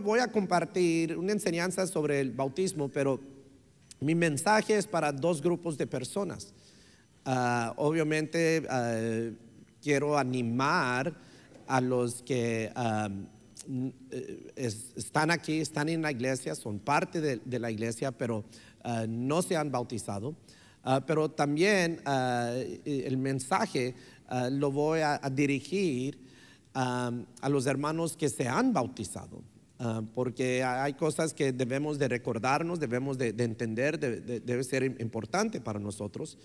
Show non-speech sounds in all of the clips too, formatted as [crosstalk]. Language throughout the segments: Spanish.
voy a compartir una enseñanza sobre el bautismo, pero mi mensaje es para dos grupos de personas. Ah, obviamente ah, quiero animar a los que ah, eh, están aquí, están en la iglesia, son parte de, la iglesia, pero no se han bautizado. pero también eh, el mensaje lo voy a, dirigir a los hermanos que se han bautizado. Ah, porque hay cosas que debemos de recordarnos, debemos de, entender, debe ser importante para nosotros,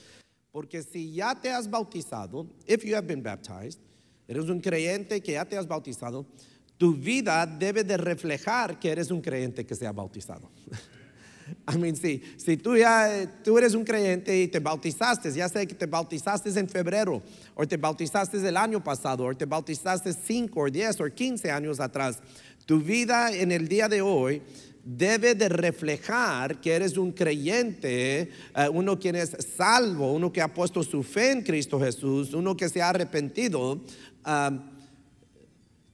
porque si ya te has bautizado, if you have been baptized, eres un creyente que ya te has bautizado, tu vida debe de reflejar que eres un creyente que se ha bautizado. [laughs] I mean, sí, si tú ya tú eres un creyente y te bautizaste, ya sé que te bautizaste en febrero, o te bautizaste el año pasado, o te bautizaste 5 o 10 o 15 años atrás, tu vida en el día de hoy debe de reflejar que eres un creyente, eh, uno quien es salvo, uno que ha puesto su fe en Cristo Jesús, uno que se ha arrepentido,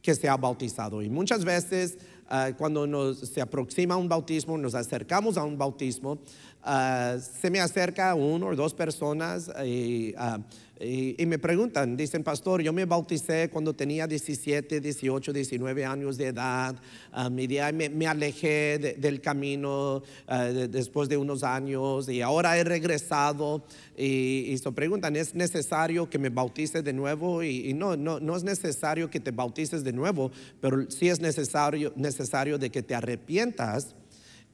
que se ha bautizado. Y muchas veces eh, cuando nos, se aproxima un bautismo, nos acercamos a un bautismo, eh, se me acerca uno o dos personas y ah, y, me preguntan, dicen, pastor, yo me bauticé cuando tenía 17, 18, 19 años de edad. mi um, día me, alejé del camino uh, después de unos años y ahora he regresado. Y, y se preguntan, ¿es necesario que me bautice de nuevo? Y, y, no, no, no es necesario que te bautices de nuevo, pero sí es necesario, necesario de que te arrepientas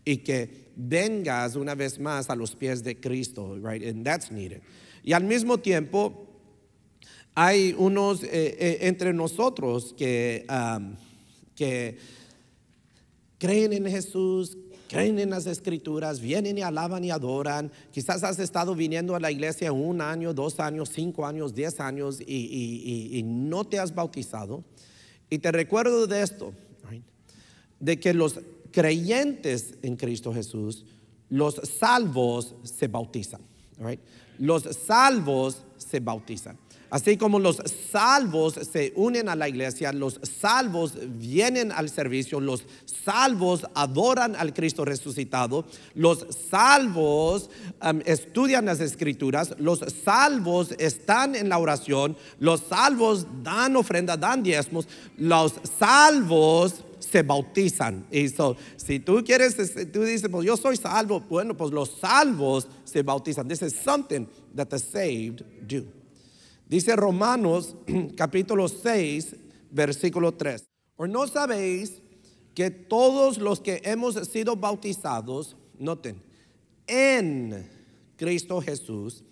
y que vengas una vez más a los pies de Cristo, right? And that's needed. Y al mismo tiempo, hay unos eh, eh, entre nosotros que, creen en Jesús, creen en las escrituras, vienen y alaban y adoran. Quizás has estado viniendo a la iglesia un año, dos años, cinco años, diez años y, no te has bautizado. Y te recuerdo de esto, de que los creyentes en Cristo Jesús, los salvos se bautizan los salvos se bautizan. Así como los salvos se unen a la iglesia, los salvos vienen al servicio, los salvos adoran al Cristo resucitado, los salvos um, estudian las escrituras, los salvos están en la oración, los salvos dan ofrenda, dan diezmos, los salvos se bautizan. Y si tú quieres, este, tú dices, pues yo soy salvo. Bueno, pues los salvos se bautizan. This is something that the saved do. Dice Romanos [clears throat] capítulo 6, versículo 3. ¿O no sabéis que todos los que hemos sido bautizados, noten, en Cristo Jesús,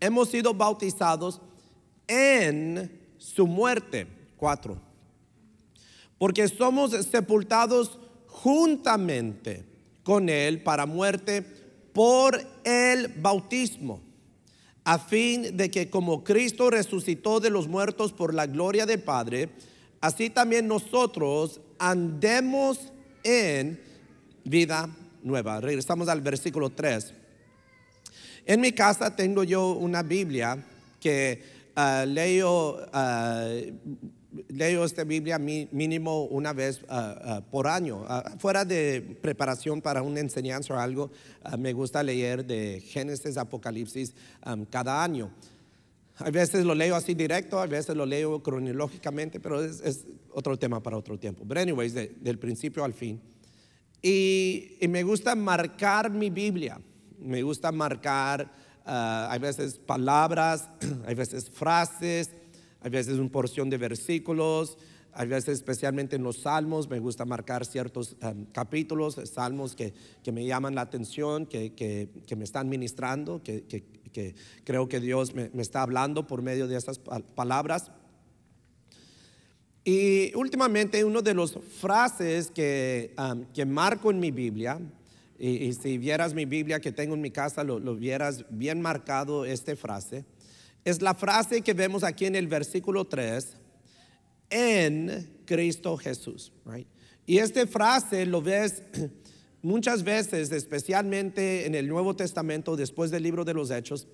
hemos sido bautizados en su muerte? 4 porque somos sepultados juntamente con Él para muerte por el bautismo, a fin de que como Cristo resucitó de los muertos por la gloria del Padre, así también nosotros andemos en vida nueva. Regresamos al versículo 3. En mi casa tengo yo una Biblia que ah, leo ah, leo esta Biblia mínimo una vez ah, ah, por año. Ah, fuera de preparación para una enseñanza o algo, me gusta leer de Génesis, Apocalipsis cada año. A veces lo leo así directo, a veces lo leo cronológicamente, pero es, otro tema para otro tiempo. Pero anyways, del principio al fin. Y, y, me gusta marcar mi Biblia, me gusta marcar, hay veces palabras, hay [clears throat] veces frases, a veces una porción de versículos, a veces especialmente en los salmos, me gusta marcar ciertos um, capítulos, salmos que, me llaman la atención, que, que, me están ministrando, que, creo que Dios me, está hablando por medio de esas palabras. Y últimamente uno de los frases que, um, que marco en mi Biblia, y, si vieras mi Biblia que tengo en mi casa, lo, lo vieras bien marcado este frase es la frase que vemos aquí en el versículo 3, en Cristo Jesús. Y esta frase lo ves [clears throat] muchas veces, especialmente en el Nuevo Testamento, después del libro de los Hechos,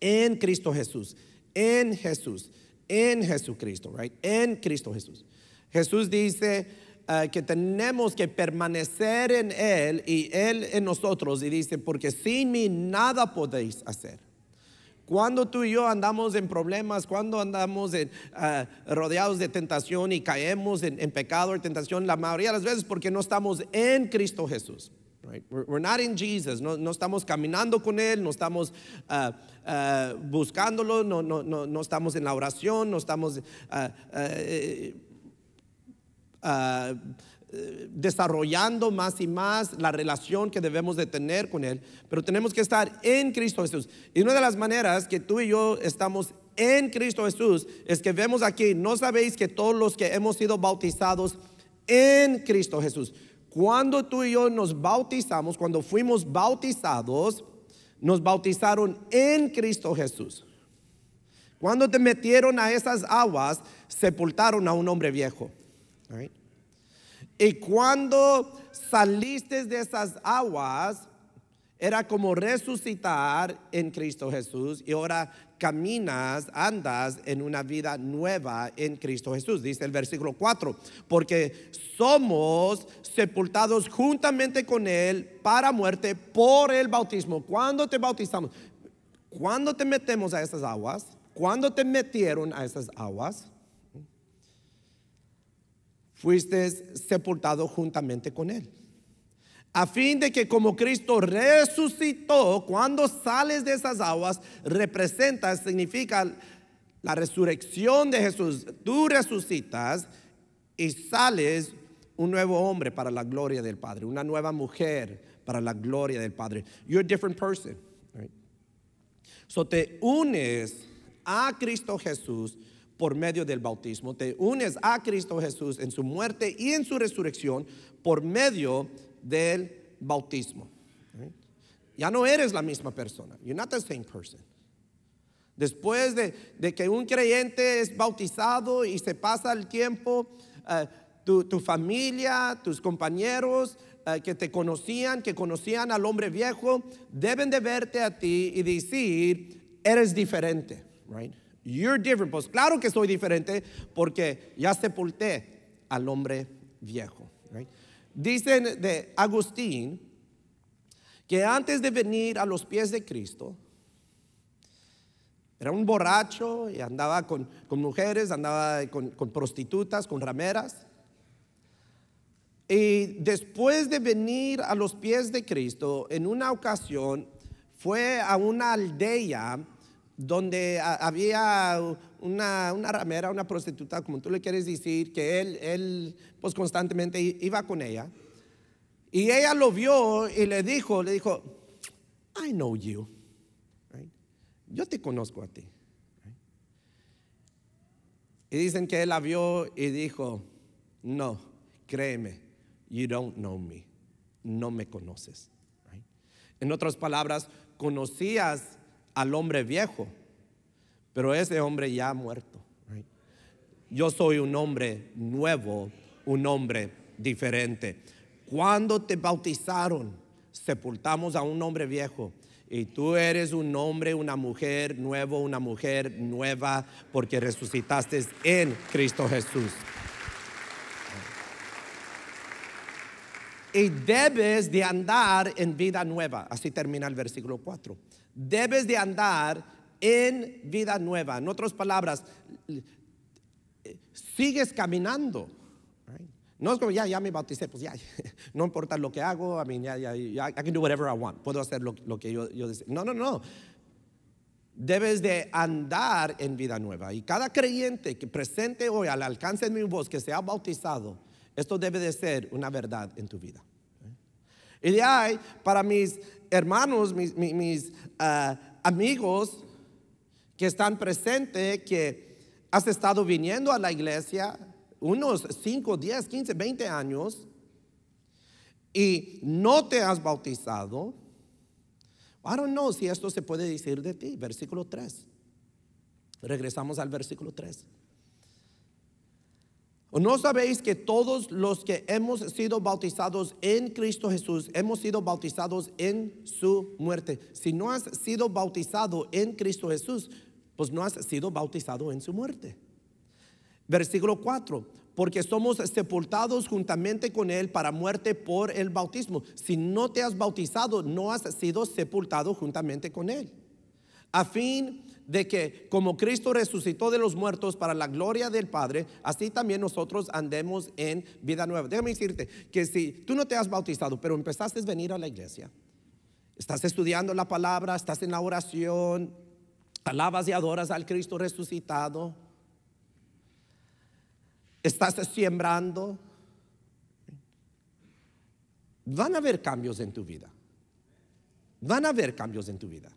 en Cristo Jesús, en Jesús, en Jesucristo, right? en Cristo Jesús. Jesús dice eh, que tenemos que permanecer en Él y Él en nosotros y dice, porque sin mí nada podéis hacer. Cuando tú y yo andamos en problemas, cuando andamos ah, rodeados de tentación y caemos en, pecado o tentación, la mayoría de las veces porque no estamos en Cristo Jesús. We're, not in Jesus, no, estamos caminando con Él, no estamos ah, ah, buscándolo, no, no, no, estamos en la oración, no estamos eh, desarrollando más y más la relación que debemos de tener con Él, pero tenemos que estar en Cristo Jesús. Y una de las maneras que tú y yo estamos en Cristo Jesús es que vemos aquí, no sabéis que todos los que hemos sido bautizados en Cristo Jesús, cuando tú y yo nos bautizamos, cuando fuimos bautizados, nos bautizaron en Cristo Jesús. Cuando te metieron a esas aguas, sepultaron a un hombre viejo. Y cuando saliste de esas aguas, era como resucitar en Cristo Jesús y ahora caminas, andas en una vida nueva en Cristo Jesús, dice el versículo 4, porque somos sepultados juntamente con Él para muerte por el bautismo. Cuando te bautizamos? cuando te metemos a esas aguas? cuando te metieron a esas aguas? fuiste sepultado juntamente con él. A fin de que como Cristo resucitó, cuando sales de esas aguas, representa, significa la resurrección de Jesús. Tú resucitas y sales un nuevo hombre para la gloria del Padre, una nueva mujer para la gloria del Padre. You're a different person. So te unes a Cristo Jesús por medio del bautismo, te unes a Cristo Jesús en su muerte y en su resurrección por medio del bautismo. Ya no eres la misma persona. You're not the same person. Después de, que un creyente es bautizado y se pasa el tiempo, eh, tu, familia, tus compañeros eh, que te conocían, que conocían al hombre viejo, deben de verte a ti y decir, eres diferente, right? You're different. Pues claro que soy diferente porque ya sepulté al hombre viejo. Dicen de Agustín que antes de venir a los pies de Cristo, era un borracho y andaba con, mujeres, andaba con, con prostitutas, con rameras. Y después de venir a los pies de Cristo, en una ocasión fue a una aldea donde había una, ramera, una prostituta, como tú le quieres decir, que él, él pues constantemente iba con ella. Y ella lo vio y le dijo, le dijo, I know you. Yo te conozco a ti. Y dicen que él la vio y dijo, no, créeme, you don't know me. No me conoces. En otras palabras, conocías al hombre viejo, pero ese hombre ya ha muerto. Yo soy un hombre nuevo, un hombre diferente. Cuando te bautizaron, sepultamos a un hombre viejo. Y tú eres un hombre, una mujer nuevo, una mujer nueva, porque resucitaste en Cristo Jesús. Y debes de andar en vida nueva. Así termina el versículo 4 debes de andar en vida nueva. En otras palabras, sigues caminando. No es como, ya, me bauticé, pues ya, [laughs] no importa lo que hago, I mean, ya, ya, ya, I can do whatever I want, puedo hacer lo, que yo, yo deseo. No, no, no. Debes de andar en vida nueva. Y cada creyente que presente hoy al alcance de mi voz, que se ha bautizado, esto debe de ser una verdad en tu vida. Y de ahí, para mis hermanos, mis, ah, amigos que están presentes, que has estado viniendo a la iglesia unos 5, 10, 15, 20 años y no te has bautizado, I don't know si esto se puede decir de ti. Versículo 3. Regresamos al versículo 3. ¿No sabéis que todos los que hemos sido bautizados en Cristo Jesús hemos sido bautizados en su muerte? Si no has sido bautizado en Cristo Jesús, pues no has sido bautizado en su muerte. Versículo 4, porque somos sepultados juntamente con Él para muerte por el bautismo. Si no te has bautizado, no has sido sepultado juntamente con Él. A fin de que como Cristo resucitó de los muertos para la gloria del Padre, así también nosotros andemos en vida nueva. Déjame decirte que si tú no te has bautizado, pero empezaste a venir a la iglesia, estás estudiando la palabra, estás en la oración, alabas y adoras al Cristo resucitado, estás siembrando, van a haber cambios en tu vida. Van a haber cambios en tu vida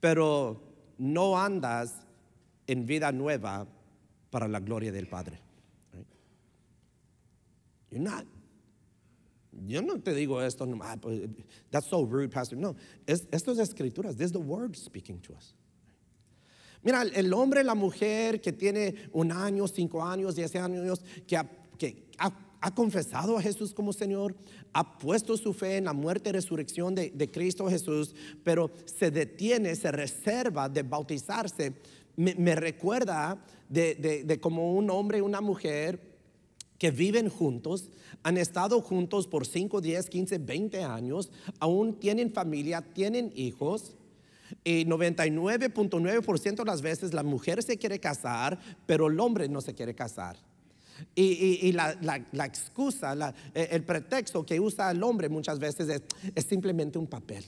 pero no andas en vida nueva para la gloria del Padre. You're not. Yo no te digo esto, ah, pues, that's so rude, Pastor. No, esto es escrituras, this the word speaking to us. Mira, el hombre, la mujer que tiene un año, cinco años, diez años, que que ha ha confesado a Jesús como Señor, ha puesto su fe en la muerte y resurrección de, Cristo Jesús, pero se detiene, se reserva de bautizarse. Me, recuerda de, de como un hombre y una mujer que viven juntos, han estado juntos por 5, 10, 15, 20 años, aún tienen familia, tienen hijos. Y 99.9% de las veces la mujer se quiere casar, pero el hombre no se quiere casar. Y, la, excusa, e, el pretexto que usa el hombre muchas veces es, simplemente un papel.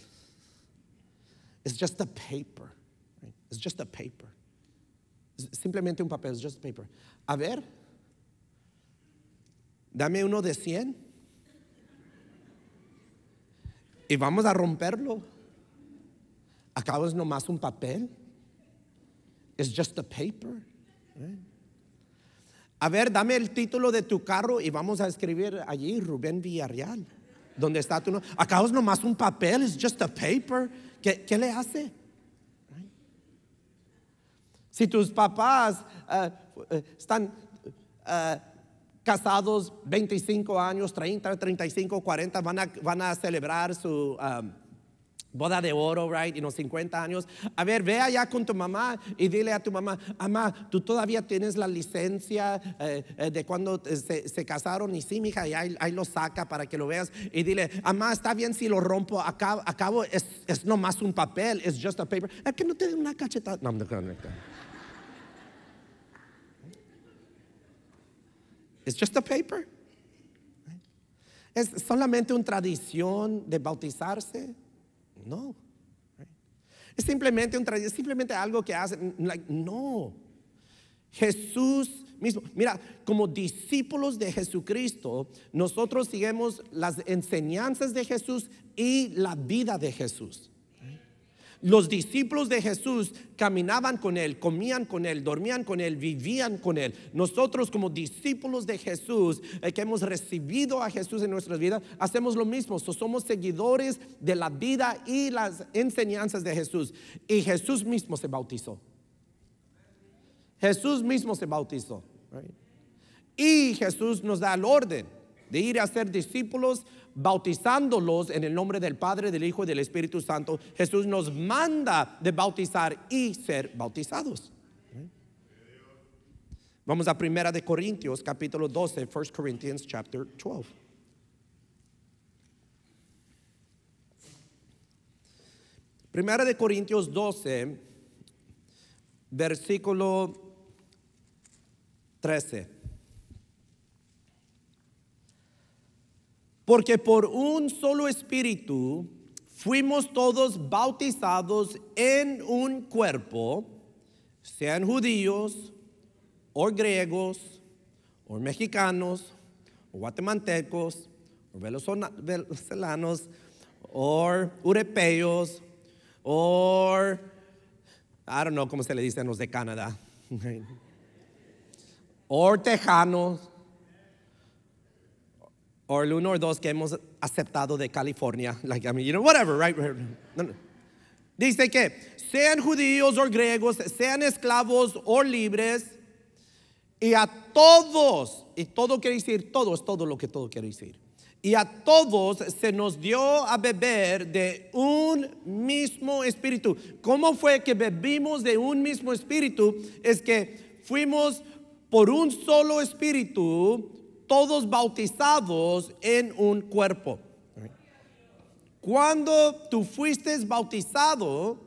It's just a paper. It's just a paper. Es simplemente un papel, it's just a paper. A ver, dame uno de 100 y vamos a romperlo. Acabo es nomás un papel. It's just a paper. Right? A ver, dame el título de tu carro y vamos a escribir allí Rubén Villarreal. Donde está tu nombre. Acá nomás un papel, es just a paper. ¿Qué, le hace? Si tus papás eh, eh, están eh, casados 25 años, 30, 35, 40, van a, van a celebrar su um, boda de oro, right? Y unos 50 años. A ver, ve allá con tu mamá y dile a tu mamá, mamá, tú todavía tienes la licencia eh, eh, de cuando eh, se, casaron. Y sí, mija, y ahí, lo saca para que lo veas. Y dile, mamá, está bien si lo rompo. Acabo, es, es más un papel, es just a paper. Es que no te den una cachetada. No, no, no, no. It's just a paper. Es solamente una tradición de bautizarse. No. Es simplemente un simplemente algo que hace. no. Jesús mismo. Mira, como discípulos de Jesucristo, nosotros seguimos las enseñanzas de Jesús y la vida de Jesús. Los discípulos de Jesús caminaban con Él, comían con Él, dormían con Él, vivían con Él. Nosotros como discípulos de Jesús, eh, que hemos recibido a Jesús en nuestras vidas, hacemos lo mismo. somos seguidores de la vida y las enseñanzas de Jesús. Y Jesús mismo se bautizó. Jesús mismo se bautizó. Y Jesús nos da el orden de ir a ser discípulos bautizándolos en el nombre del Padre, del Hijo y del Espíritu Santo. Jesús nos manda de bautizar y ser bautizados. Vamos a Primera de Corintios, capítulo 12, 1 Corintios chapter 12. Primera de Corintios 12, versículo 13. Porque por un solo espíritu fuimos todos bautizados en un cuerpo, sean judíos o griegos o mexicanos o guatemaltecos o venezolanos o europeos o I don't know cómo se le dicen los de Canadá. [laughs] o tejanos o el uno o dos que hemos aceptado de California, like, I mean, you know, whatever, right? Dice que sean judíos o griegos, sean esclavos o libres, y a todos, y todo quiere decir todo, es todo lo que todo quiere decir. Y a todos se nos dio a beber de un mismo espíritu. ¿Cómo fue que bebimos de un mismo espíritu? Es que fuimos por un solo espíritu todos bautizados en un cuerpo. Cuando tú fuiste bautizado,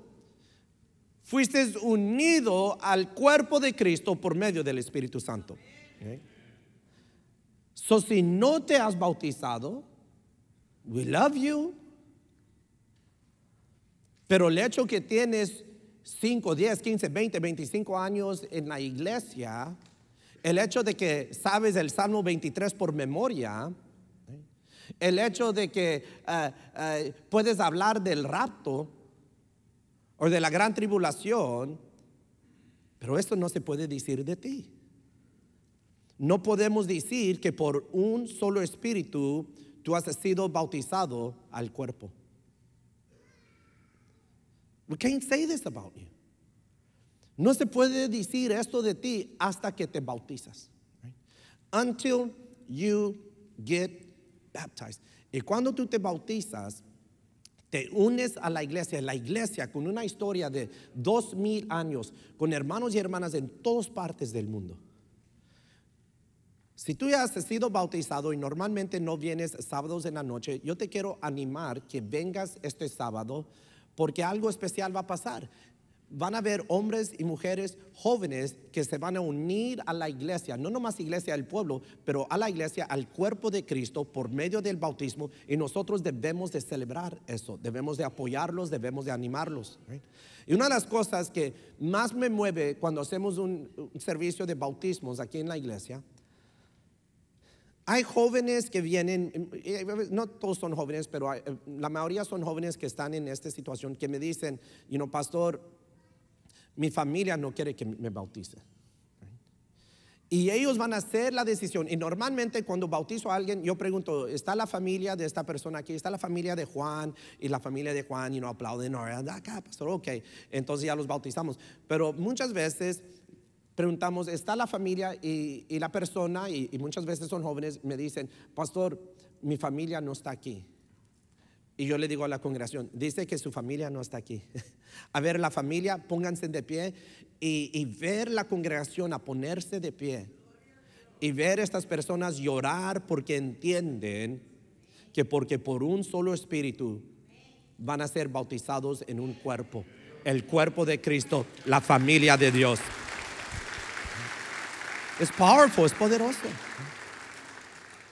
fuiste unido al cuerpo de Cristo por medio del Espíritu Santo. So, si no te has bautizado, we love you. Pero el hecho que tienes 5, 10, 15, 20, 25 años en la iglesia, el hecho de que sabes el Salmo 23 por memoria, ¿eh? el hecho de que eh, eh, puedes hablar del rapto o de la gran tribulación, pero esto no se puede decir de ti. No podemos decir que por un solo espíritu tú has sido bautizado al cuerpo. We can't say this about you. No se puede decir esto de ti hasta que te bautizas. Until you get baptized. Y cuando tú te bautizas, te unes a la iglesia, la iglesia con una historia de dos mil años, con hermanos y hermanas en todas partes del mundo. Si tú ya has sido bautizado y normalmente no vienes sábados en la noche, yo te quiero animar que vengas este sábado porque algo especial va a pasar van a ver hombres y mujeres jóvenes que se van a unir a la iglesia, no nomás iglesia del pueblo, pero a la iglesia, al cuerpo de Cristo por medio del bautismo y nosotros debemos de celebrar eso, debemos de apoyarlos, debemos de animarlos. Y una de las cosas que más me mueve cuando hacemos un, servicio de bautismos aquí en la iglesia, hay jóvenes que vienen, no todos son jóvenes, pero la mayoría son jóvenes que están en esta situación que me dicen, y pastor, mi familia no quiere que me bautice. Y ellos van a hacer la decisión. Y normalmente cuando bautizo a alguien, yo pregunto, ¿está la familia de esta persona aquí? ¿Está la familia de Juan? Y la familia de Juan, y no aplauden, acá, pastor, ok. Entonces ya los bautizamos. Pero muchas veces preguntamos, ¿está la familia y, la persona? y, muchas veces son jóvenes, me dicen, pastor, mi familia no está aquí. Y yo le digo a la congregación, dice que su familia no está aquí. [laughs] A ver, la familia, pónganse de pie y, ver la congregación a ponerse de pie y ver estas personas llorar porque entienden que porque por un solo espíritu van a ser bautizados en un cuerpo, el cuerpo de Cristo, la familia de Dios. Es powerful, es poderoso.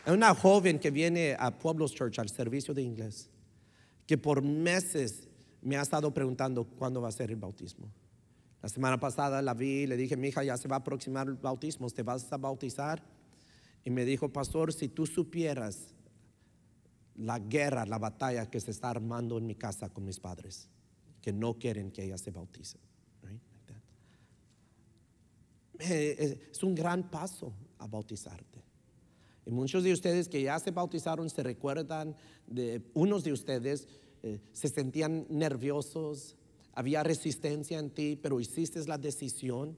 Hay una joven que viene a Pueblos Church al servicio de inglés que por meses me ha estado preguntando cuándo va a ser el bautismo. La semana pasada la vi y le dije, mi hija ya se va a aproximar el bautismo, ¿te vas a bautizar? Y me dijo, pastor, si tú supieras la guerra, la batalla que se está armando en mi casa con mis padres, que no quieren que ella se bautice. Eh, eh, es un gran paso a bautizarte. Y muchos de ustedes que ya se bautizaron se recuerdan de unos de ustedes eh, se sentían nerviosos, había resistencia en ti, pero hiciste la decisión.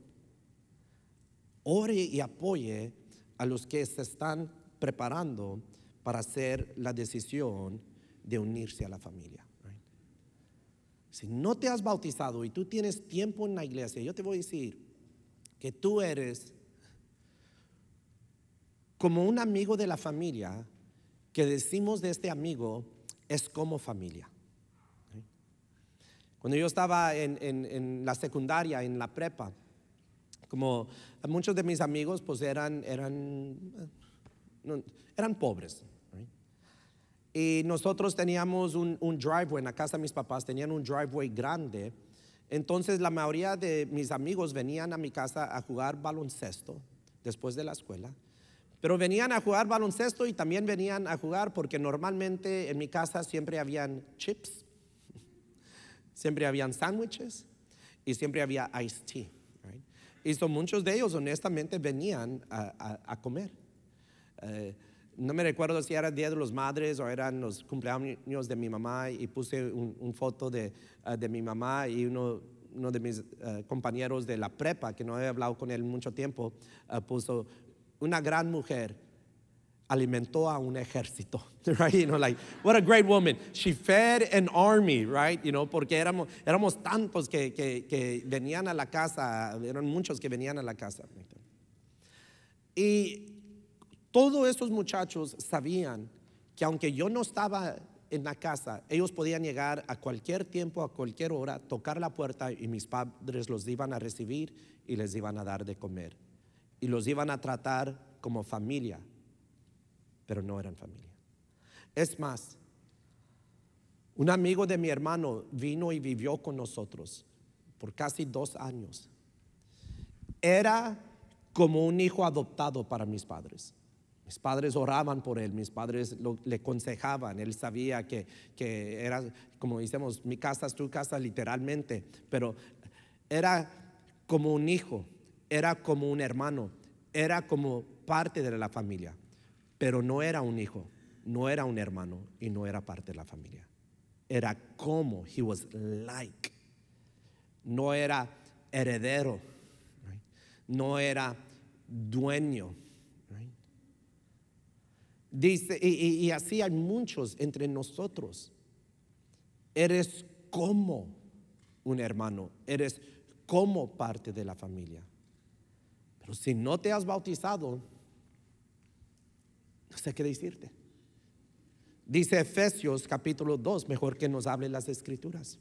Ore y apoye a los que se están preparando para hacer la decisión de unirse a la familia. Si no te has bautizado y tú tienes tiempo en la iglesia, yo te voy a decir que tú eres como un amigo de la familia, que decimos de este amigo es como familia. Cuando yo estaba en, la secundaria, en la prepa, como muchos de mis amigos pues eran, eran, eran pobres. Y nosotros teníamos un, un driveway, en la casa de mis papás tenían un driveway grande. Entonces la mayoría de mis amigos venían a mi casa a jugar baloncesto después de la escuela. Pero venían a jugar baloncesto y también venían a jugar porque normalmente en mi casa siempre habían chips, siempre habían sándwiches y siempre había iced tea. Y son muchos de ellos honestamente venían a, comer. Eh, no me recuerdo si era el Día de los Madres o eran los cumpleaños de mi mamá y puse una un foto de, ah, de, mi mamá y uno, uno de mis eh, compañeros de la prepa, que no había hablado con él mucho tiempo, ah, puso, una gran mujer alimentó a un ejército, [laughs] right? You know, like, what a great woman. She fed an army, right? You know, porque éramos, tantos que, que venían a la casa, eran muchos que venían a la casa. Y todos esos muchachos sabían que aunque yo no estaba en la casa, ellos podían llegar a cualquier tiempo, a cualquier hora, tocar la puerta y mis padres los iban a recibir y les iban a dar de comer y los iban a tratar como familia, pero no eran familia. Es más, un amigo de mi hermano vino y vivió con nosotros por casi dos años. Era como un hijo adoptado para mis padres. Mis padres oraban por él, mis padres le aconsejaban, él sabía que, que era, como decimos, mi casa es tu casa literalmente, pero era como un hijo era como un hermano, era como parte de la familia, pero no era un hijo, no era un hermano y no era parte de la familia. Era como, he was like. No era heredero, no era dueño. Dice, y, y así hay muchos entre nosotros. Eres como un hermano, eres como parte de la familia. Pero si no te has bautizado, no sé qué decirte. Dice Efesios capítulo 2, mejor que nos hable las escrituras.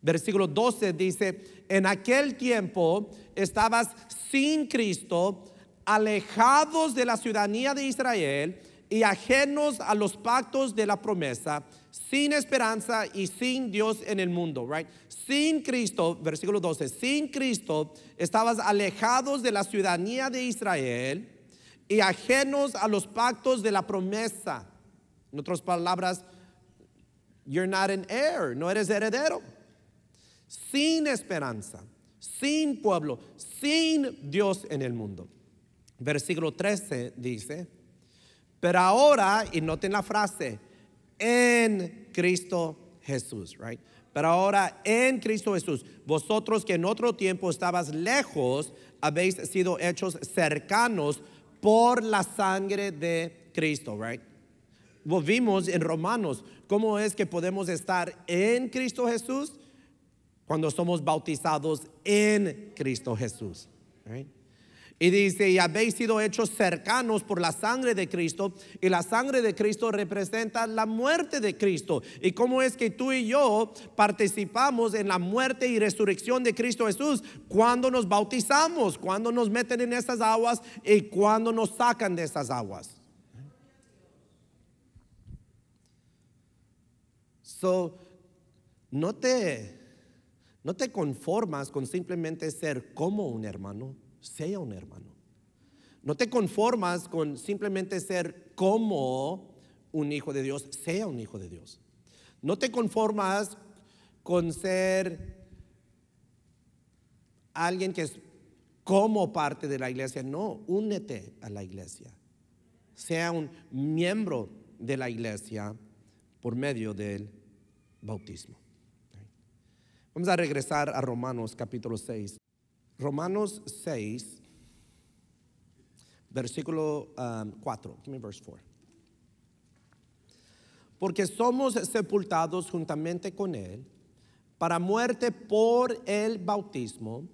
Versículo 12 dice, en aquel tiempo estabas sin Cristo, alejados de la ciudadanía de Israel y ajenos a los pactos de la promesa sin esperanza y sin Dios en el mundo, right? Sin Cristo, versículo 12, sin Cristo estabas alejados de la ciudadanía de Israel y ajenos a los pactos de la promesa. En otras palabras, you're not an heir, no eres heredero. Sin esperanza, sin pueblo, sin Dios en el mundo. Versículo 13 dice, pero ahora, y noten la frase, en Cristo Jesús, right? Pero ahora en Cristo Jesús, vosotros que en otro tiempo estabas lejos, habéis sido hechos cercanos por la sangre de Cristo, right? Volvimos en Romanos cómo es que podemos estar en Cristo Jesús cuando somos bautizados en Cristo Jesús, right? Y dice, y habéis sido hechos cercanos por la sangre de Cristo. Y la sangre de Cristo representa la muerte de Cristo. ¿Y cómo es que tú y yo participamos en la muerte y resurrección de Cristo Jesús? Cuando nos bautizamos, cuando nos meten en esas aguas y cuando nos sacan de esas aguas. So, no te, no te conformas con simplemente ser como un hermano sea un hermano. No te conformas con simplemente ser como un hijo de Dios, sea un hijo de Dios. No te conformas con ser alguien que es como parte de la iglesia. No, únete a la iglesia. Sea un miembro de la iglesia por medio del bautismo. Vamos a regresar a Romanos capítulo 6. Romanos 6, versículo 4. Um, 4. Porque somos sepultados juntamente con Él para muerte por el bautismo,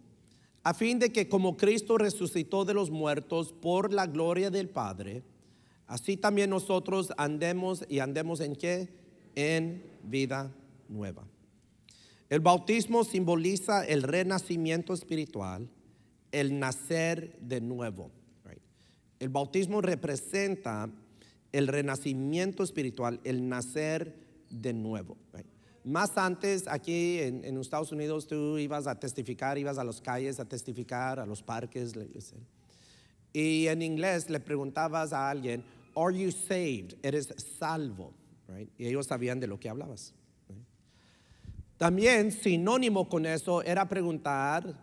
a fin de que como Cristo resucitó de los muertos por la gloria del Padre, así también nosotros andemos y andemos en qué? En vida nueva. El bautismo simboliza el renacimiento espiritual, el nacer de nuevo. El bautismo representa el renacimiento espiritual, el nacer de nuevo. Más antes, aquí en, Estados Unidos, tú ibas a testificar, ibas a las calles a testificar, a los parques. Y en inglés le preguntabas a alguien, ¿Are you saved? ¿Eres salvo? Y ellos sabían de lo que hablabas. También sinónimo con eso era preguntar,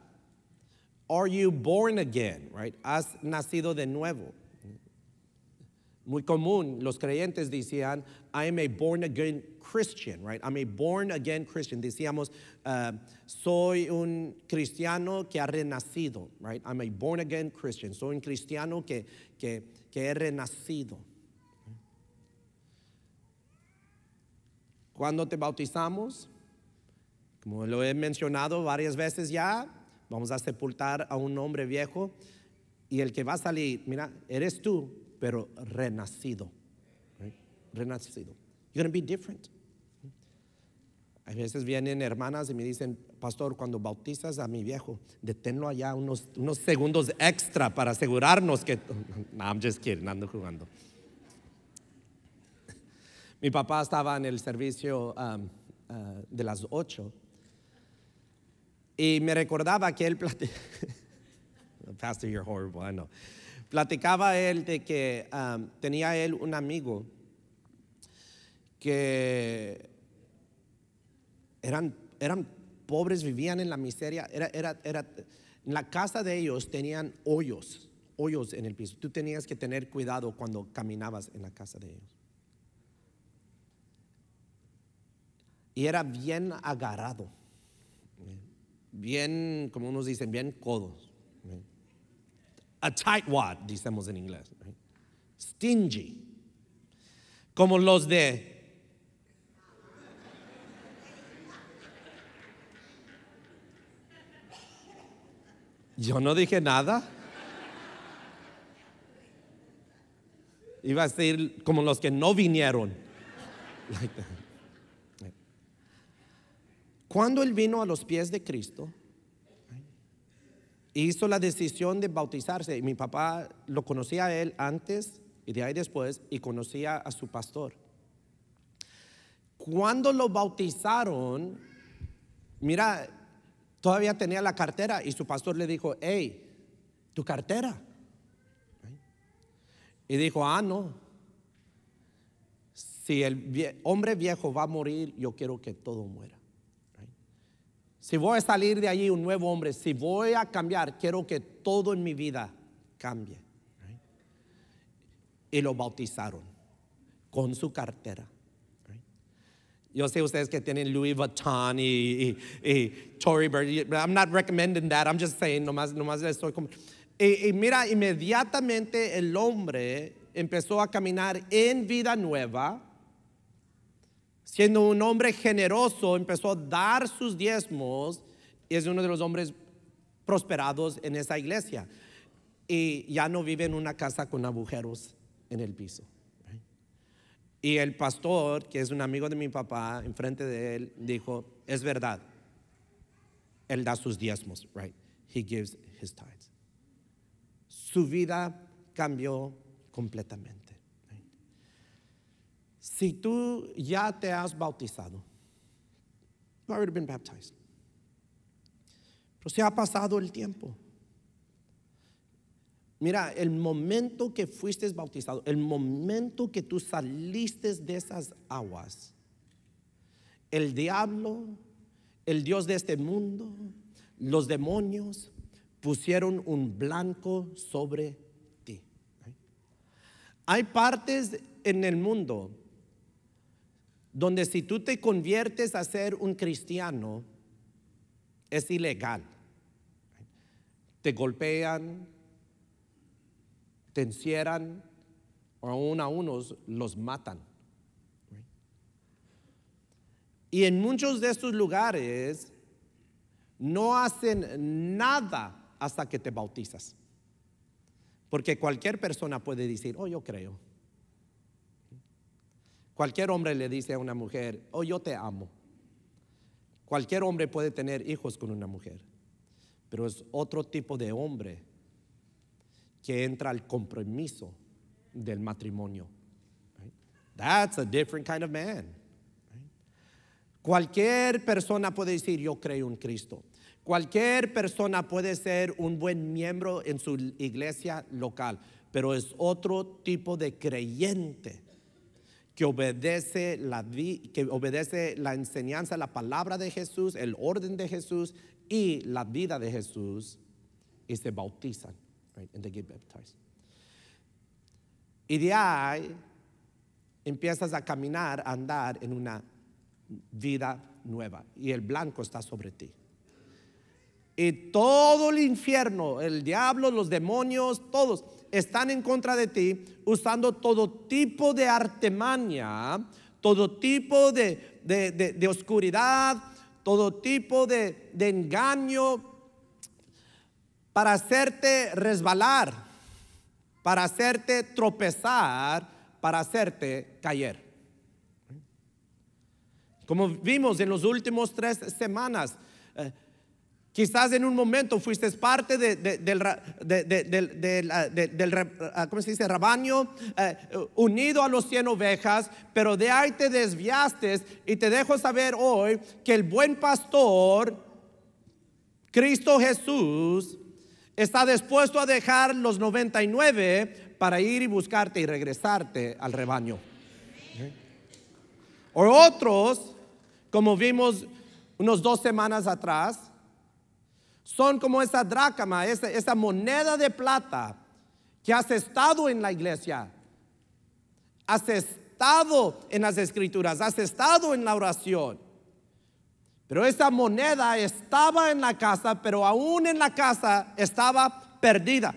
are you born again, right? ¿Has nacido de nuevo? Muy común, los creyentes decían, I a born again Christian, right? I'm a born again Christian. Decíamos, eh, soy un cristiano que ha renacido, right? I'm a born again Christian. Soy un cristiano que, que, he renacido. Cuando te bautizamos, como lo he mencionado varias veces ya, vamos a sepultar a un hombre viejo y el que va a salir, mira, eres tú, pero renacido. Renacido. You're going to be different. A veces vienen hermanas y me dicen, pastor, cuando bautizas a mi viejo, deténlo allá unos, segundos extra para asegurarnos que... [laughs] No, I'm just kidding, ando jugando. Mi papá estaba en el servicio um, uh, de las ocho y me recordaba que él [laughs] Pastor, you're horrible, I know. Platicaba él de que um, tenía él un amigo que eran, eran pobres, vivían en la miseria, era, en la casa de ellos tenían hoyos, hoyos en el piso. Tú tenías que tener cuidado cuando caminabas en la casa de ellos. Y era bien agarrado bien, como unos dicen, bien codos. ¿eh? A tightwad, dicemos en inglés. ¿eh? Stingy. Como los de Yo no dije nada. Iba a decir como los que no vinieron. Like cuando él vino a los pies de Cristo, hizo la decisión de bautizarse. mi papá lo conocía a él antes y de ahí después, y conocía a su pastor. Cuando lo bautizaron, mira, todavía tenía la cartera y su pastor le dijo, hey, tu cartera. Y dijo, ah, no, si el hombre viejo va a morir, yo quiero que todo muera. Si voy a salir de allí un nuevo hombre, si voy a cambiar, quiero que todo en mi vida cambie. Y lo bautizaron con su cartera. Yo sé ustedes que tienen Louis Vuitton y, Tory Burch. I'm not recommending that. I'm just saying, nomás, nomás estoy como. Y, y, mira, inmediatamente el hombre empezó a caminar en vida nueva siendo un hombre generoso, empezó a dar sus diezmos y es uno de los hombres prosperados en esa iglesia. Y ya no vive en una casa con agujeros en el piso. Y el pastor, que es un amigo de mi papá, enfrente de él, dijo, es verdad, él da sus diezmos, right? He gives his tithes. Su vida cambió completamente si tú ya te has bautizado, already been baptized. Pero se ha pasado el tiempo. Mira, el momento que fuiste bautizado, el momento que tú saliste de esas aguas, el diablo, el Dios de este mundo, los demonios pusieron un blanco sobre ti. Hay partes en el mundo donde si tú te conviertes a ser un cristiano, es ilegal. Te golpean, te encierran, o aún a unos los matan. Y en muchos de estos lugares no hacen nada hasta que te bautizas. Porque cualquier persona puede decir, oh, yo creo. Cualquier hombre le dice a una mujer, oh yo te amo. Cualquier hombre puede tener hijos con una mujer, pero es otro tipo de hombre que entra al compromiso del matrimonio. That's a different kind of man. Cualquier persona puede decir, yo creo en Cristo. Cualquier persona puede ser un buen miembro en su iglesia local, pero es otro tipo de creyente que obedece, la, que obedece la enseñanza, la palabra de Jesús, el orden de Jesús y la vida de Jesús y se bautizan. Y de ahí empiezas a caminar, a andar en una vida nueva y el blanco está sobre ti. Y todo el infierno, el diablo, los demonios, todos están en contra de ti usando todo tipo de artemania todo tipo de, de, oscuridad, todo tipo de, engaño para hacerte resbalar, para hacerte tropezar, para hacerte caer. Como vimos en los últimos tres semanas, eh, Quizás en un momento fuiste parte del, rebaño unido a los 100 ovejas, pero de ahí te desviaste y te dejo saber hoy que el buen pastor, Cristo Jesús, está dispuesto a dejar los 99 para ir y buscarte y regresarte al rebaño. O otros, como vimos unos dos semanas atrás, son como esa dracma, esa, esa moneda de plata que has estado en la iglesia, has estado en las escrituras, has estado en la oración. Pero esa moneda estaba en la casa, pero aún en la casa estaba perdida.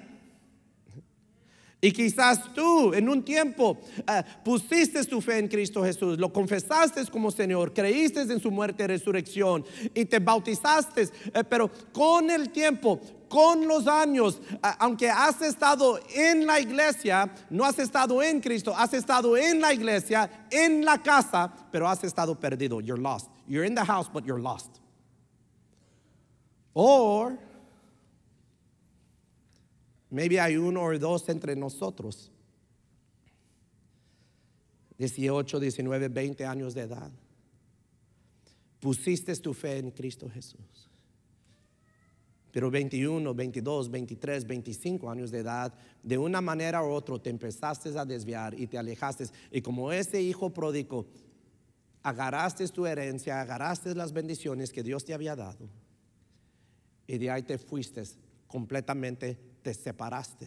Y quizás tú en un tiempo eh, pusiste tu fe en Cristo Jesús, lo confesaste como Señor, creíste en su muerte y resurrección y te bautizaste, eh, pero con el tiempo, con los años, eh, aunque has estado en la iglesia, no has estado en Cristo, has estado en la iglesia, en la casa, pero has estado perdido. You're lost. You're in the house, but you're lost. Or Maybe hay uno o dos entre nosotros. 18, 19, 20 años de edad. Pusiste tu fe en Cristo Jesús. Pero 21, 22, 23, 25 años de edad, de una manera u otra te empezaste a desviar y te alejaste. Y como ese hijo pródigo, agarraste tu herencia, agarraste las bendiciones que Dios te había dado. Y de ahí te fuiste completamente te separaste.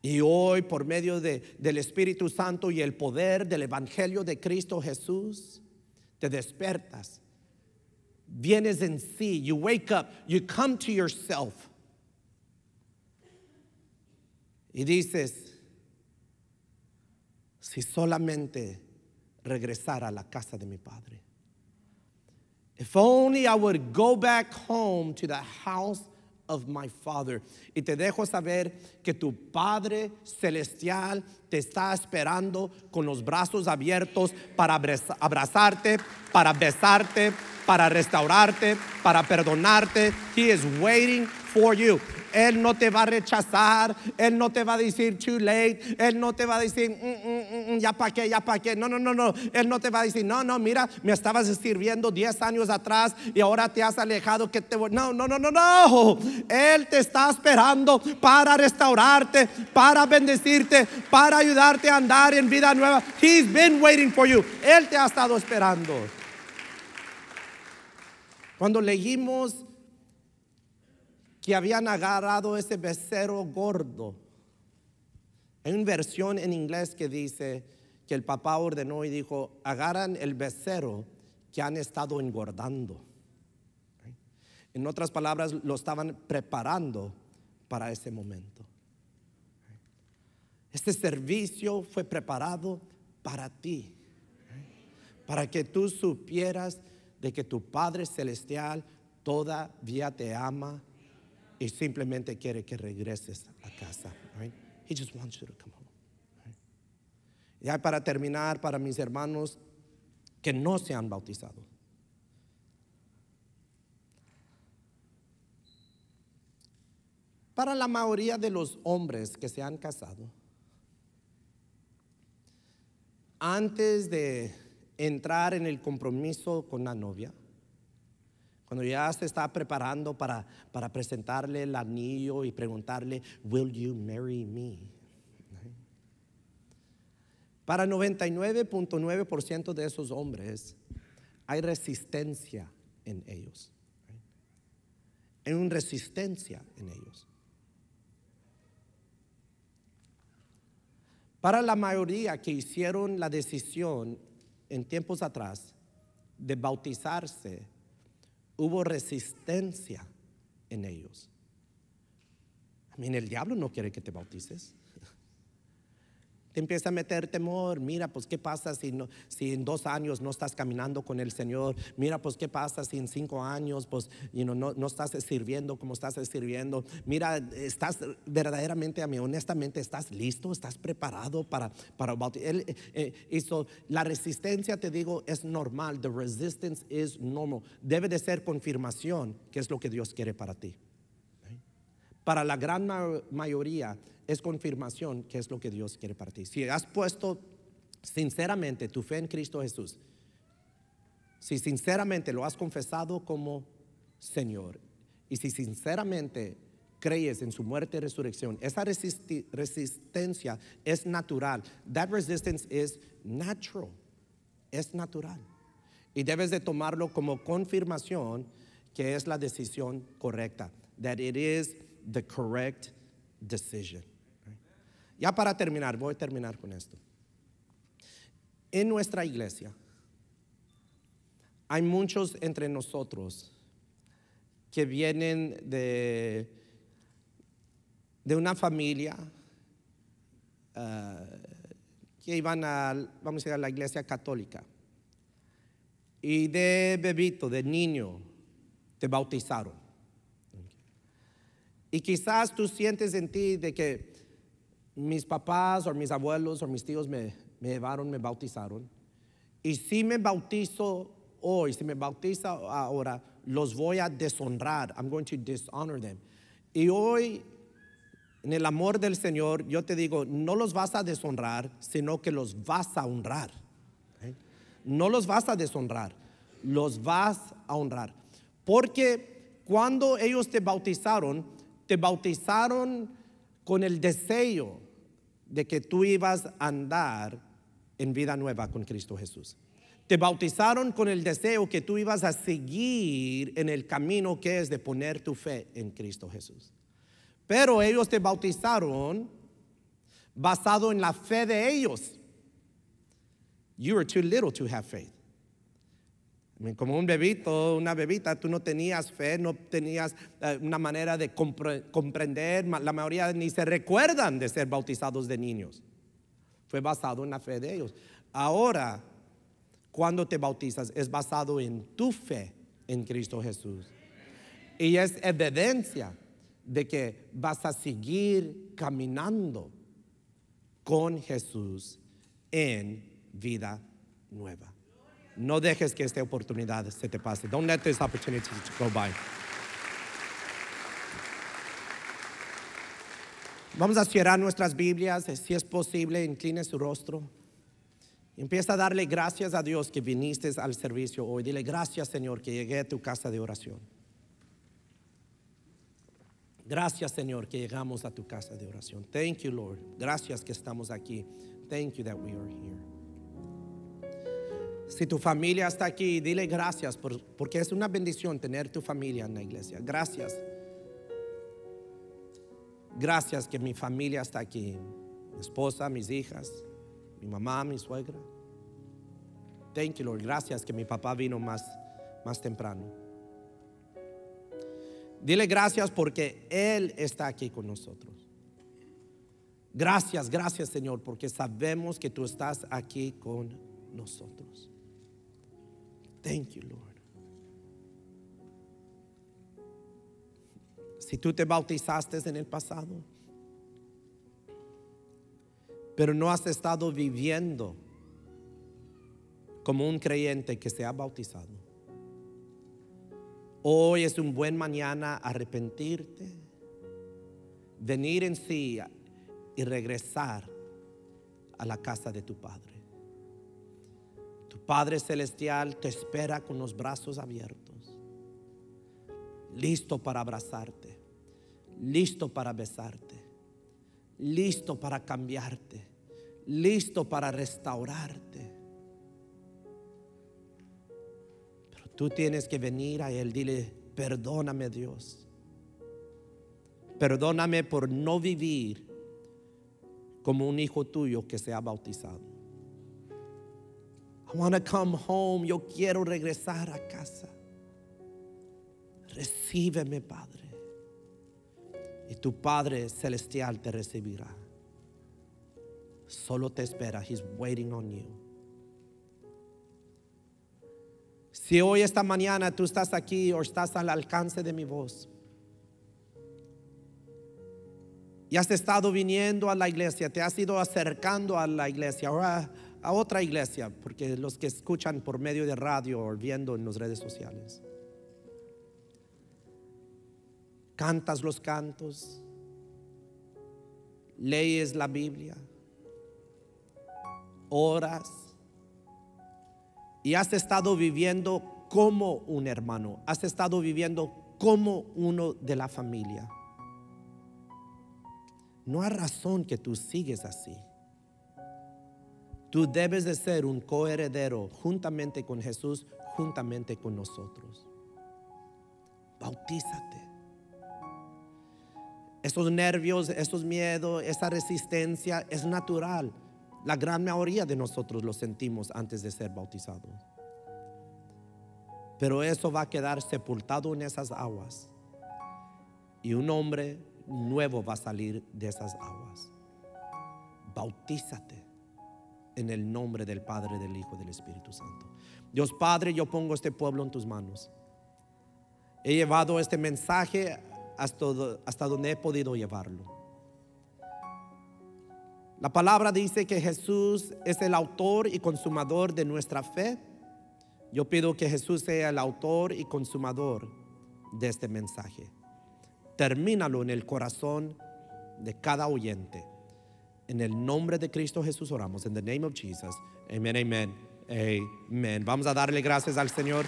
Y hoy por medio del Espíritu Santo y el poder del Evangelio de Cristo Jesús, te despertas, Vienes en sí, you wake up, you come to yourself. Y dices, si solamente regresara a la casa de mi padre. If only I would go back home to the house of my father. Y te dejo saber que tu Padre Celestial te está esperando con los brazos abiertos para abrazarte, para besarte, para restaurarte, para perdonarte. He is waiting for you. Él no te va a rechazar, Él no te va a decir too late, Él no te va a decir mm, mm, mm, ya para qué, ya para qué. No, no, no, no, Él no te va a decir, no, no, mira, me estabas sirviendo 10 años atrás y ahora te has alejado. Que te... No, no, no, no, no. Él te está esperando para restaurarte, para bendecirte, para ayudarte a andar en vida nueva. He's been waiting for you. Él te ha estado esperando. Cuando leímos que habían agarrado ese becerro gordo. Hay una versión en inglés que dice que el papá ordenó y dijo, agarran el becerro que han estado engordando. En otras palabras, lo estaban preparando para ese momento. Este servicio fue preparado para ti, para que tú supieras de que tu Padre Celestial todavía te ama y simplemente quiere que regreses a casa. He just wants you to come home. Ya para terminar, para mis hermanos que no se han bautizado. Para la mayoría de los hombres que se han casado, antes de entrar en el compromiso con la novia, cuando ya se está preparando para, para presentarle el anillo y preguntarle, ¿Will you marry me? Para 99.9% de esos hombres hay resistencia en ellos. Hay una resistencia en ellos. Para la mayoría que hicieron la decisión en tiempos atrás de bautizarse, Hubo resistencia en ellos. mí el diablo no quiere que te bautices. Te empieza a meter temor. Mira, pues qué pasa si, no, si en dos años no estás caminando con el Señor. Mira, pues qué pasa si en cinco años pues, no, no, estás sirviendo como estás sirviendo. Mira, estás verdaderamente, a mí, honestamente, estás listo, estás preparado para, para eh, la resistencia, te digo, es normal. The resistance is normal. Debe de ser confirmación que es lo que Dios quiere para ti. Para la gran mayoría es confirmación que es lo que Dios quiere para ti. Si has puesto sinceramente tu fe en Cristo Jesús, si sinceramente lo has confesado como Señor y si sinceramente crees en su muerte y resurrección, esa resistencia es natural. That resistance is natural. Es natural. Y debes de tomarlo como confirmación que es la decisión correcta. That it is the correct decision. Ya para terminar, voy a terminar con esto. En nuestra iglesia hay muchos entre nosotros que vienen de, de una familia eh, que iban a, vamos a, decir a la iglesia católica. Y de bebito, de niño, te bautizaron. Y quizás tú sientes en ti de que mis papás o mis abuelos o mis tíos me, llevaron, me bautizaron. Y si me bautizo hoy, si me bautizo ahora, los voy a deshonrar. I'm going to dishonor them. Y hoy, en el amor del Señor, yo te digo, no los vas a deshonrar, sino que los vas a honrar. No los vas a deshonrar, los vas a honrar. Porque cuando ellos te bautizaron, te bautizaron con el deseo de que tú ibas a andar en vida nueva con Cristo Jesús. Te bautizaron con el deseo que tú ibas a seguir en el camino que es de poner tu fe en Cristo Jesús. Pero ellos te bautizaron basado en la fe de ellos. You are too little to have faith. Como un bebito, una bebita, tú no tenías fe, no tenías eh, una manera de comprender, la mayoría ni se recuerdan de ser bautizados de niños. Fue basado en la fe de ellos. Ahora, cuando te bautizas, es basado en tu fe en Cristo Jesús. Y es evidencia de que vas a seguir caminando con Jesús en vida nueva. No dejes que esta oportunidad se te pase. Don't let this opportunity go by. Vamos a cerrar nuestras Biblias, si es posible, incline su rostro. Empieza a darle gracias a Dios que viniste al servicio hoy. Dile gracias Señor que llegué a tu casa de oración. Gracias Señor que llegamos a tu casa de oración. Thank you Lord. Gracias que estamos aquí. Thank you that we are here. Si tu familia está aquí, dile gracias porque es una bendición tener tu familia en la iglesia. Gracias. Gracias que mi familia está aquí. Mi esposa, mis hijas, mi mamá, mi suegra. Thank you, Lord. Gracias que mi papá vino más, más temprano. Dile gracias porque Él está aquí con nosotros. Gracias, gracias Señor, porque sabemos que tú estás aquí con nosotros. Thank you, Lord. Si tú te bautizaste en el pasado, pero no has estado viviendo como un creyente que se ha bautizado. Hoy es un buen mañana arrepentirte, venir en sí y regresar a la casa de tu Padre. Padre Celestial te espera con los brazos abiertos, listo para abrazarte, listo para besarte, listo para cambiarte, listo para restaurarte. Pero tú tienes que venir a Él, dile, perdóname Dios, perdóname por no vivir como un hijo tuyo que se ha bautizado want come home. Yo quiero regresar a casa. Recíbeme, Padre. Y tu Padre celestial te recibirá. Solo te espera. He's waiting on you. Si hoy esta mañana tú estás aquí o estás al alcance de mi voz y has estado viniendo a la iglesia, te has ido acercando a la iglesia, ahora a otra iglesia, porque los que escuchan por medio de radio o viendo en las redes sociales. Cantas los cantos, Leyes la Biblia, oras y has estado viviendo como un hermano, has estado viviendo como uno de la familia. No hay razón que tú sigues así. Tú debes de ser un coheredero juntamente con Jesús, juntamente con nosotros. Bautízate. Esos nervios, esos miedos, esa resistencia es natural. La gran mayoría de nosotros lo sentimos antes de ser bautizados. Pero eso va a quedar sepultado en esas aguas. Y un hombre nuevo va a salir de esas aguas. Bautízate en el nombre del Padre, del Hijo y del Espíritu Santo. Dios Padre, yo pongo este pueblo en tus manos. He llevado este mensaje hasta, hasta donde he podido llevarlo. La palabra dice que Jesús es el autor y consumador de nuestra fe. Yo pido que Jesús sea el autor y consumador de este mensaje. Termínalo en el corazón de cada oyente. En el nombre de Cristo Jesús oramos. en the name of Jesus. Amen, amen. amén. Vamos a darle gracias al Señor.